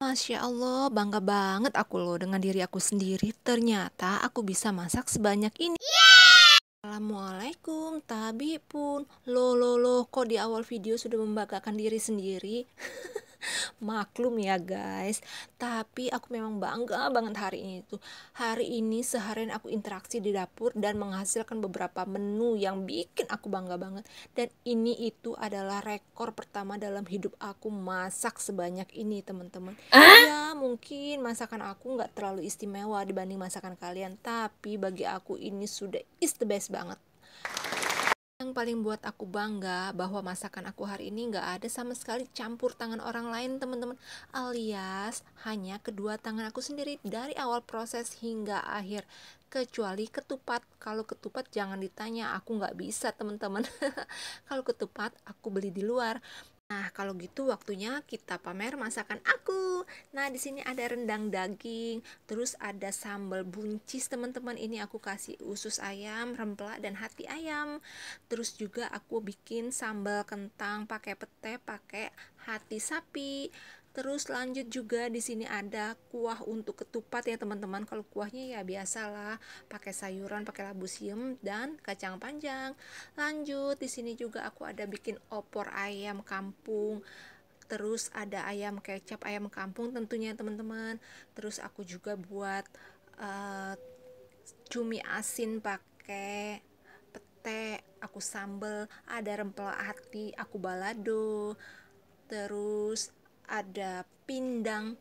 Masya Allah, bangga banget aku loh dengan diri aku sendiri. Ternyata aku bisa masak sebanyak ini. Yeah! Assalamualaikum, tabi pun. Lo lo lo, kok di awal video sudah membanggakan diri sendiri? Maklum ya guys, tapi aku memang bangga banget hari ini tuh. Hari ini seharian aku interaksi di dapur dan menghasilkan beberapa menu yang bikin aku bangga banget. Dan ini itu adalah rekor pertama dalam hidup aku masak sebanyak ini teman-teman. Ah? Ya mungkin masakan aku nggak terlalu istimewa dibanding masakan kalian, tapi bagi aku ini sudah is the best banget yang paling buat aku bangga bahwa masakan aku hari ini nggak ada sama sekali campur tangan orang lain teman-teman alias hanya kedua tangan aku sendiri dari awal proses hingga akhir kecuali ketupat kalau ketupat jangan ditanya aku nggak bisa teman-teman kalau ketupat aku beli di luar Nah, kalau gitu waktunya kita pamer masakan aku. Nah, di sini ada rendang daging, terus ada sambal buncis, teman-teman. Ini aku kasih usus ayam, rempela dan hati ayam. Terus juga aku bikin sambal kentang pakai pete, pakai hati sapi. Terus lanjut juga di sini ada kuah untuk ketupat ya teman-teman. Kalau kuahnya ya biasalah, pakai sayuran, pakai labu siam dan kacang panjang. Lanjut di sini juga aku ada bikin opor ayam kampung. Terus ada ayam kecap, ayam kampung tentunya teman-teman. Terus aku juga buat uh, cumi asin pakai pete, aku sambel, ada rempel hati, aku balado. Terus ada pindang,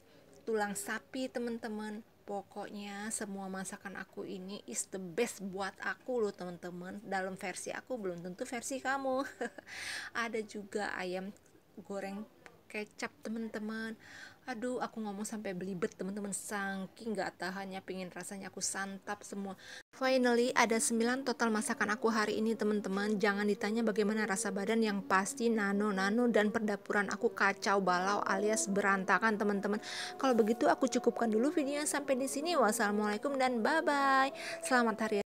tulang sapi teman-teman. Pokoknya semua masakan aku ini is the best buat aku loh teman-teman. Dalam versi aku belum tentu versi kamu. ada juga ayam goreng kecap teman-teman aduh aku ngomong sampai belibet teman-teman saking nggak tahannya pingin rasanya aku santap semua finally ada 9 total masakan aku hari ini teman-teman jangan ditanya bagaimana rasa badan yang pasti nano-nano dan perdapuran aku kacau balau alias berantakan teman-teman kalau begitu aku cukupkan dulu videonya sampai di sini wassalamualaikum dan bye bye selamat hari